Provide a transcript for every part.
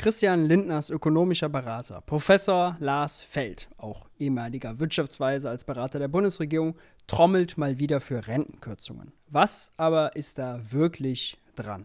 Christian Lindners ökonomischer Berater, Professor Lars Feld, auch ehemaliger Wirtschaftsweise als Berater der Bundesregierung, trommelt mal wieder für Rentenkürzungen. Was aber ist da wirklich dran?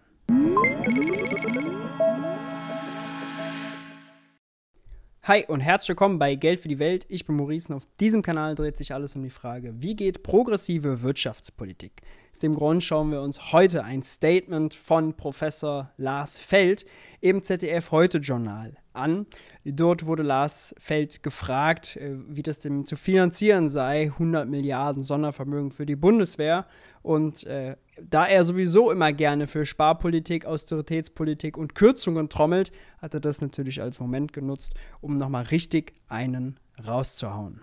Hi und herzlich willkommen bei Geld für die Welt. Ich bin Maurice und auf diesem Kanal dreht sich alles um die Frage, wie geht progressive Wirtschaftspolitik? Aus dem Grund schauen wir uns heute ein Statement von Professor Lars Feld im ZDF Heute Journal an. Dort wurde Lars Feld gefragt, äh, wie das denn zu finanzieren sei, 100 Milliarden Sondervermögen für die Bundeswehr. Und äh, da er sowieso immer gerne für Sparpolitik, Austeritätspolitik und Kürzungen trommelt, hat er das natürlich als Moment genutzt, um nochmal richtig einen rauszuhauen.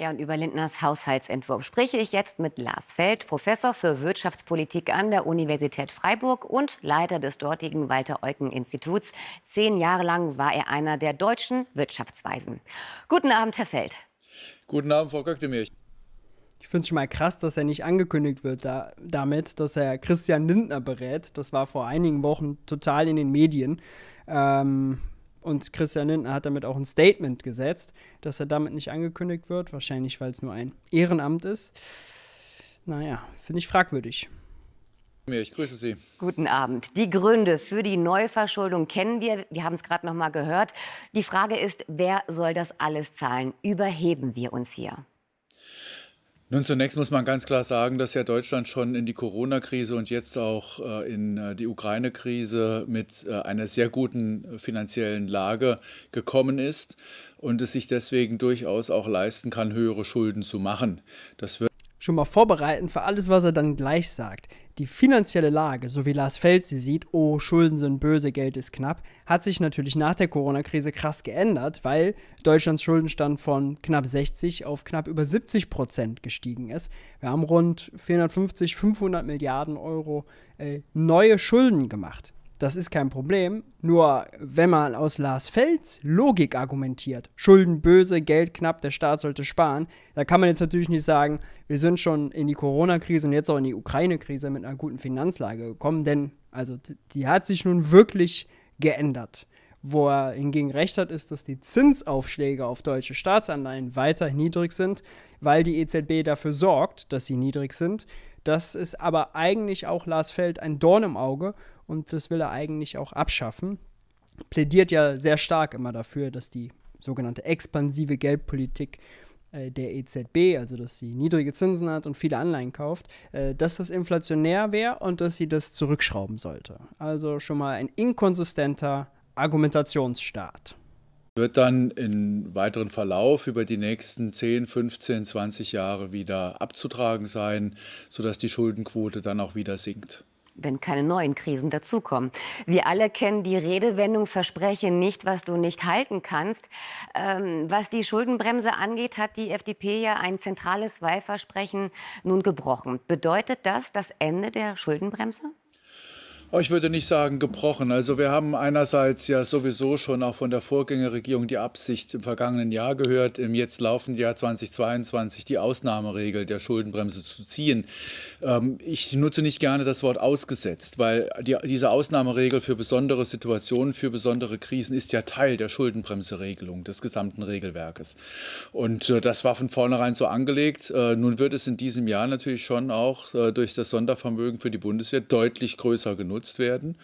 Ja, und über Lindners Haushaltsentwurf spreche ich jetzt mit Lars Feld, Professor für Wirtschaftspolitik an der Universität Freiburg und Leiter des dortigen Walter-Eucken-Instituts. Zehn Jahre lang war er einer der deutschen Wirtschaftsweisen. Guten Abend, Herr Feld. Guten Abend, Frau Köktemir. Ich finde es schon mal krass, dass er nicht angekündigt wird da, damit, dass er Christian Lindner berät. Das war vor einigen Wochen total in den Medien. Ähm, und Christian Lindner hat damit auch ein Statement gesetzt, dass er damit nicht angekündigt wird, wahrscheinlich weil es nur ein Ehrenamt ist. Naja, finde ich fragwürdig. Ich grüße Sie. Guten Abend. Die Gründe für die Neuverschuldung kennen wir. Wir haben es gerade noch mal gehört. Die Frage ist, wer soll das alles zahlen? Überheben wir uns hier? Nun, zunächst muss man ganz klar sagen, dass ja Deutschland schon in die Corona-Krise und jetzt auch äh, in äh, die Ukraine-Krise mit äh, einer sehr guten äh, finanziellen Lage gekommen ist und es sich deswegen durchaus auch leisten kann, höhere Schulden zu machen. Das wird schon mal vorbereiten für alles, was er dann gleich sagt. Die finanzielle Lage, so wie Lars Feld sie sieht, oh, Schulden sind böse, Geld ist knapp, hat sich natürlich nach der Corona-Krise krass geändert, weil Deutschlands Schuldenstand von knapp 60 auf knapp über 70 Prozent gestiegen ist. Wir haben rund 450, 500 Milliarden Euro äh, neue Schulden gemacht das ist kein Problem. Nur wenn man aus Lars Fels Logik argumentiert, Schulden böse, Geld knapp, der Staat sollte sparen, da kann man jetzt natürlich nicht sagen, wir sind schon in die Corona-Krise und jetzt auch in die Ukraine-Krise mit einer guten Finanzlage gekommen, denn also die hat sich nun wirklich geändert. Wo er hingegen recht hat, ist, dass die Zinsaufschläge auf deutsche Staatsanleihen weiter niedrig sind, weil die EZB dafür sorgt, dass sie niedrig sind. Das ist aber eigentlich auch Lars Feld ein Dorn im Auge und das will er eigentlich auch abschaffen. Plädiert ja sehr stark immer dafür, dass die sogenannte expansive Geldpolitik äh, der EZB, also dass sie niedrige Zinsen hat und viele Anleihen kauft, äh, dass das inflationär wäre und dass sie das zurückschrauben sollte. Also schon mal ein inkonsistenter Argumentationsstaat. Wird dann im weiteren Verlauf über die nächsten 10, 15, 20 Jahre wieder abzutragen sein, sodass die Schuldenquote dann auch wieder sinkt wenn keine neuen Krisen dazukommen. Wir alle kennen die Redewendung, verspreche nicht, was du nicht halten kannst. Ähm, was die Schuldenbremse angeht, hat die FDP ja ein zentrales Wahlversprechen nun gebrochen. Bedeutet das das Ende der Schuldenbremse? Oh, ich würde nicht sagen gebrochen. Also wir haben einerseits ja sowieso schon auch von der Vorgängerregierung die Absicht im vergangenen Jahr gehört, im jetzt laufenden Jahr 2022 die Ausnahmeregel der Schuldenbremse zu ziehen. Ähm, ich nutze nicht gerne das Wort ausgesetzt, weil die, diese Ausnahmeregel für besondere Situationen, für besondere Krisen ist ja Teil der Schuldenbremseregelung des gesamten Regelwerkes. Und äh, das war von vornherein so angelegt. Äh, nun wird es in diesem Jahr natürlich schon auch äh, durch das Sondervermögen für die Bundeswehr deutlich größer genutzt genutzt werden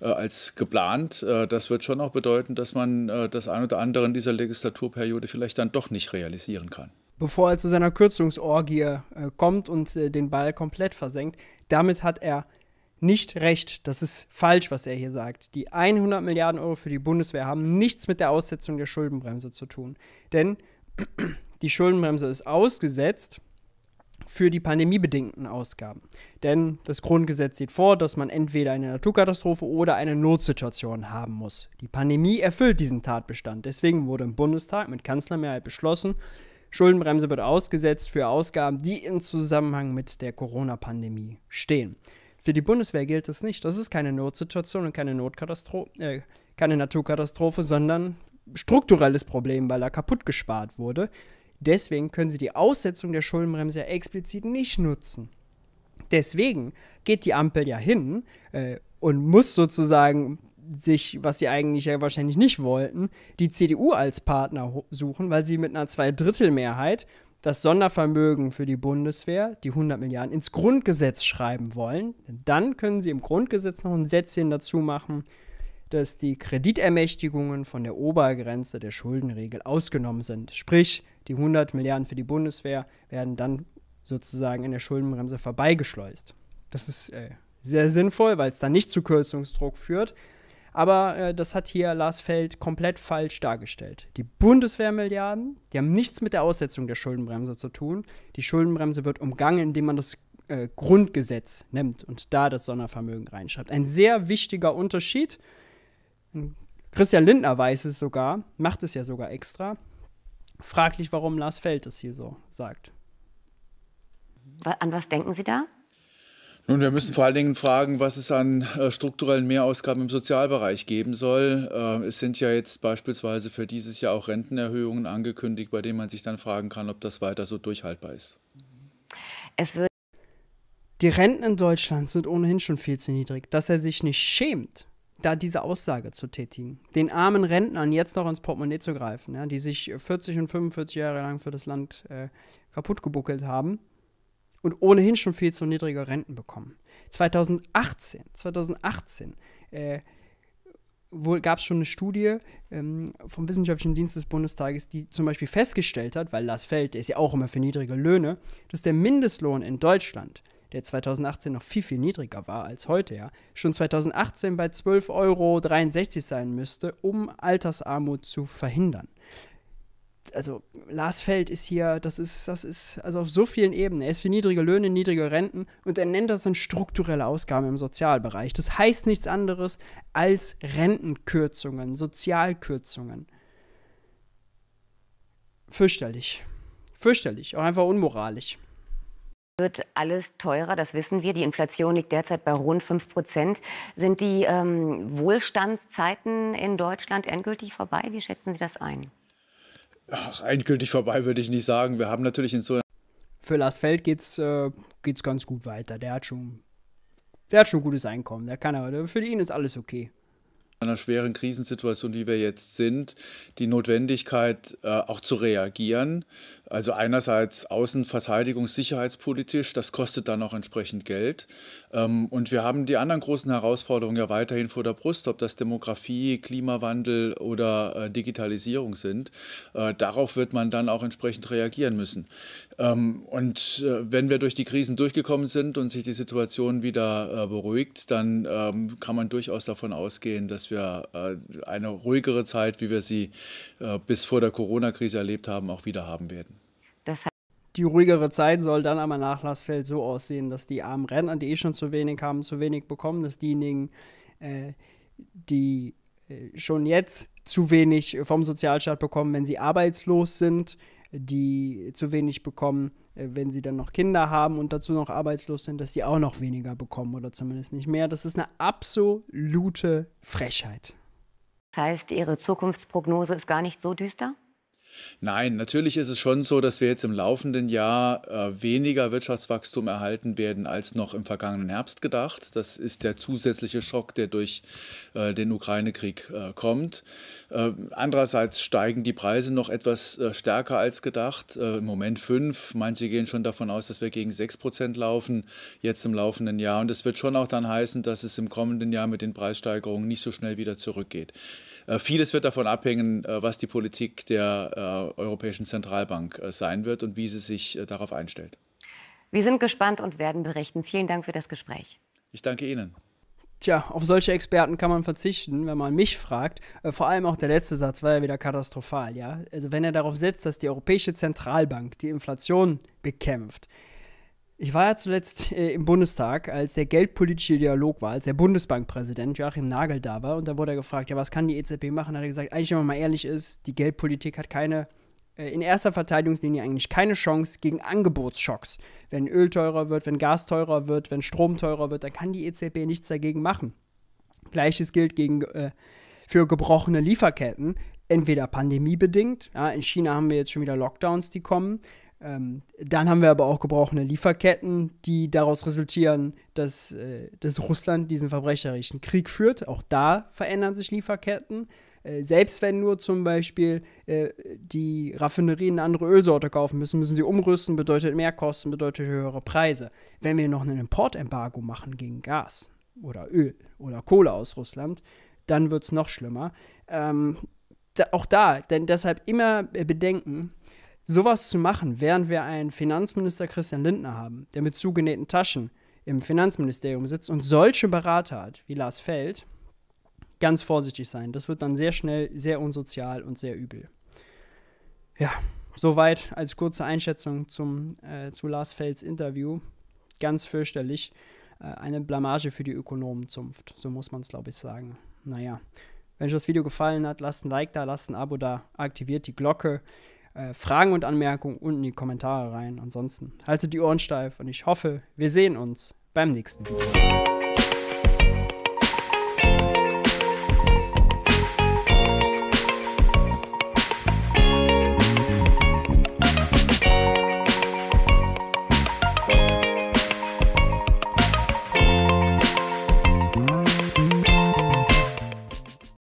äh, als geplant. Äh, das wird schon auch bedeuten, dass man äh, das ein oder andere in dieser Legislaturperiode vielleicht dann doch nicht realisieren kann. Bevor er zu seiner Kürzungsorgie äh, kommt und äh, den Ball komplett versenkt, damit hat er nicht recht. Das ist falsch, was er hier sagt. Die 100 Milliarden Euro für die Bundeswehr haben nichts mit der Aussetzung der Schuldenbremse zu tun. Denn die Schuldenbremse ist ausgesetzt für die pandemiebedingten Ausgaben. Denn das Grundgesetz sieht vor, dass man entweder eine Naturkatastrophe oder eine Notsituation haben muss. Die Pandemie erfüllt diesen Tatbestand. Deswegen wurde im Bundestag mit Kanzlermehrheit beschlossen, Schuldenbremse wird ausgesetzt für Ausgaben, die im Zusammenhang mit der Corona-Pandemie stehen. Für die Bundeswehr gilt das nicht. Das ist keine Notsituation und keine, Notkatastro äh, keine Naturkatastrophe, sondern strukturelles Problem, weil da kaputt gespart wurde. Deswegen können sie die Aussetzung der Schuldenbremse ja explizit nicht nutzen. Deswegen geht die Ampel ja hin äh, und muss sozusagen sich, was sie eigentlich ja wahrscheinlich nicht wollten, die CDU als Partner suchen, weil sie mit einer Zweidrittelmehrheit das Sondervermögen für die Bundeswehr, die 100 Milliarden, ins Grundgesetz schreiben wollen. Dann können sie im Grundgesetz noch ein Sätzchen dazu machen, dass die Kreditermächtigungen von der Obergrenze der Schuldenregel ausgenommen sind. Sprich, die 100 Milliarden für die Bundeswehr werden dann sozusagen in der Schuldenbremse vorbeigeschleust. Das ist äh, sehr sinnvoll, weil es dann nicht zu Kürzungsdruck führt. Aber äh, das hat hier Lars Feld komplett falsch dargestellt. Die Bundeswehrmilliarden, die haben nichts mit der Aussetzung der Schuldenbremse zu tun. Die Schuldenbremse wird umgangen, indem man das äh, Grundgesetz nimmt und da das Sondervermögen reinschreibt. Ein sehr wichtiger Unterschied. Christian Lindner weiß es sogar, macht es ja sogar extra. Fraglich, warum Lars Feld es hier so sagt. An was denken Sie da? Nun, wir müssen vor allen Dingen fragen, was es an äh, strukturellen Mehrausgaben im Sozialbereich geben soll. Äh, es sind ja jetzt beispielsweise für dieses Jahr auch Rentenerhöhungen angekündigt, bei denen man sich dann fragen kann, ob das weiter so durchhaltbar ist. Es wird die Renten in Deutschland sind ohnehin schon viel zu niedrig. Dass er sich nicht schämt, da diese Aussage zu tätigen. Den armen Rentnern jetzt noch ins Portemonnaie zu greifen, ja, die sich 40 und 45 Jahre lang für das Land äh, kaputt gebuckelt haben und ohnehin schon viel zu niedrige Renten bekommen. 2018, 2018 äh, gab es schon eine Studie ähm, vom Wissenschaftlichen Dienst des Bundestages, die zum Beispiel festgestellt hat, weil Lars Feld der ist ja auch immer für niedrige Löhne, dass der Mindestlohn in Deutschland der 2018 noch viel, viel niedriger war als heute, ja, schon 2018 bei 12,63 Euro sein müsste, um Altersarmut zu verhindern. Also Lars Feld ist hier, das ist, das ist, also auf so vielen Ebenen. Er ist für niedrige Löhne, niedrige Renten und er nennt das dann strukturelle Ausgaben im Sozialbereich. Das heißt nichts anderes als Rentenkürzungen, Sozialkürzungen. Fürchterlich. Fürchterlich, auch einfach unmoralisch wird alles teurer, das wissen wir. Die Inflation liegt derzeit bei rund 5 Prozent. Sind die ähm, Wohlstandszeiten in Deutschland endgültig vorbei? Wie schätzen Sie das ein? Ach, endgültig vorbei würde ich nicht sagen. Wir haben natürlich in so Für Lars Feld geht's, äh, ganz gut weiter. Der hat schon, der hat schon gutes Einkommen. Der kann aber, für ihn ist alles okay In einer schweren Krisensituation, wie wir jetzt sind, die Notwendigkeit, äh, auch zu reagieren, also einerseits Außenverteidigung, sicherheitspolitisch, das kostet dann auch entsprechend Geld. Ähm, und wir haben die anderen großen Herausforderungen ja weiterhin vor der Brust, ob das Demografie, Klimawandel oder äh, Digitalisierung sind. Äh, darauf wird man dann auch entsprechend reagieren müssen. Ähm, und äh, wenn wir durch die Krisen durchgekommen sind und sich die Situation wieder beruhigt, dann ähm, kann man durchaus davon ausgehen, dass wir eine ruhigere Zeit, wie wir sie bis vor der Corona-Krise erlebt haben, auch wieder haben werden die ruhigere Zeit soll dann am Nachlassfeld so aussehen, dass die armen Rentner, die eh schon zu wenig haben, zu wenig bekommen, dass diejenigen, äh, die äh, schon jetzt zu wenig vom Sozialstaat bekommen, wenn sie arbeitslos sind, die zu wenig bekommen, äh, wenn sie dann noch Kinder haben und dazu noch arbeitslos sind, dass die auch noch weniger bekommen oder zumindest nicht mehr. Das ist eine absolute Frechheit. Das heißt, Ihre Zukunftsprognose ist gar nicht so düster? Nein, natürlich ist es schon so, dass wir jetzt im laufenden Jahr äh, weniger Wirtschaftswachstum erhalten werden als noch im vergangenen Herbst gedacht. Das ist der zusätzliche Schock, der durch äh, den Ukraine-Krieg äh, kommt. Äh, andererseits steigen die Preise noch etwas äh, stärker als gedacht. Äh, Im Moment fünf. Manche gehen schon davon aus, dass wir gegen sechs Prozent laufen jetzt im laufenden Jahr. Und es wird schon auch dann heißen, dass es im kommenden Jahr mit den Preissteigerungen nicht so schnell wieder zurückgeht. vieles wird davon abhängen, was die Politik der äh, Europäischen Zentralbank äh, sein wird und wie sie sich äh, darauf einstellt. Wir sind gespannt und werden berichten. Vielen Dank für das Gespräch. Ich danke Ihnen. Tja, auf solche Experten kann man verzichten, wenn man mich fragt. Vor allem auch der letzte Satz war ja wieder katastrophal, ja. Also wenn er darauf setzt, dass die Europäische Zentralbank die Inflation bekämpft, ich war ja zuletzt äh, im Bundestag, als der geldpolitische Dialog war, als der Bundesbankpräsident Joachim Nagel da war. Und da wurde er gefragt, ja, was kann die EZB machen? Da hat er gesagt, eigentlich, wenn man mal ehrlich ist, die Geldpolitik hat keine, äh, in erster Verteidigungslinie eigentlich keine Chance gegen Angebotsschocks. Wenn Öl teurer wird, wenn Gas teurer wird, wenn Strom teurer wird, dann kann die EZB nichts dagegen machen. Gleiches gilt gegen, äh, für gebrochene Lieferketten, entweder pandemiebedingt, ja, in China haben wir jetzt schon wieder Lockdowns, die kommen, ähm, dann haben wir aber auch gebrochene Lieferketten, die daraus resultieren, dass, äh, dass Russland diesen verbrecherischen Krieg führt. Auch da verändern sich Lieferketten. Äh, selbst wenn nur zum Beispiel äh, die Raffinerien eine andere Ölsorte kaufen müssen, müssen sie umrüsten, bedeutet mehr Kosten, bedeutet höhere Preise. Wenn wir noch ein Importembargo machen gegen Gas oder Öl oder Kohle aus Russland, dann wird es noch schlimmer. Ähm, da, auch da, denn deshalb immer äh, bedenken, Sowas zu machen, während wir einen Finanzminister Christian Lindner haben, der mit zugenähten Taschen im Finanzministerium sitzt und solche Berater hat wie Lars Feld, ganz vorsichtig sein. Das wird dann sehr schnell sehr unsozial und sehr übel. Ja, soweit als kurze Einschätzung zum, äh, zu Lars Felds Interview. Ganz fürchterlich. Äh, eine Blamage für die Ökonomenzunft. So muss man es, glaube ich, sagen. Naja, wenn euch das Video gefallen hat, lasst ein Like da, lasst ein Abo da, aktiviert die Glocke äh, Fragen und Anmerkungen unten in die Kommentare rein. Ansonsten haltet die Ohren steif und ich hoffe, wir sehen uns beim nächsten Video.